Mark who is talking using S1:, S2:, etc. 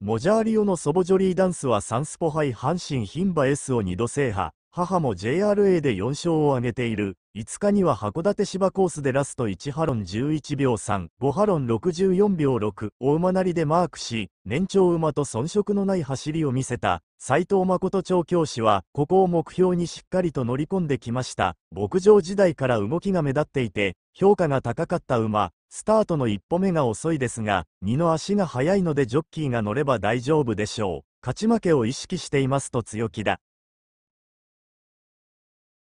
S1: モジャーリオのソボジョリーダンスはサンスポ杯阪神牝馬 S を2度制覇、母も JRA で4勝を挙げている。5日には函館芝コースでラスト1ハロン11秒3、5ハロン64秒6を馬なりでマークし、年長馬と遜色のない走りを見せた、斉藤誠調教師は、ここを目標にしっかりと乗り込んできました。牧場時代から動きが目立っていて、評価が高かった馬、スタートの一歩目が遅いですが、二の足が速いのでジョッキーが乗れば大丈夫でしょう。勝ち負けを意識していますと強気だ。